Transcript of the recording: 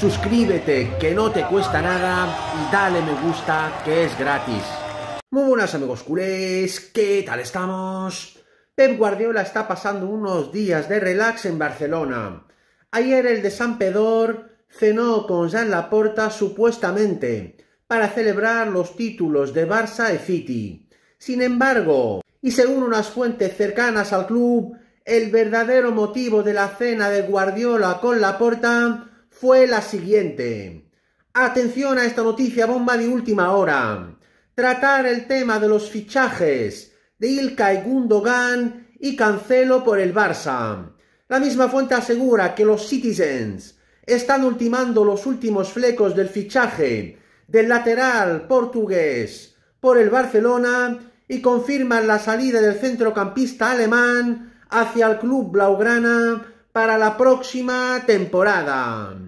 suscríbete que no te cuesta nada y dale me gusta que es gratis. Muy buenas amigos culés, ¿qué tal estamos? Pep Guardiola está pasando unos días de relax en Barcelona. Ayer el de San Pedor cenó con Jean Laporta supuestamente para celebrar los títulos de Barça y City. Sin embargo, y según unas fuentes cercanas al club, el verdadero motivo de la cena de Guardiola con Laporta fue la siguiente. Atención a esta noticia bomba de última hora. Tratar el tema de los fichajes de Ilkay Gundogan y Cancelo por el Barça. La misma fuente asegura que los Citizens están ultimando los últimos flecos del fichaje del lateral portugués por el Barcelona y confirman la salida del centrocampista alemán hacia el club blaugrana para la próxima temporada.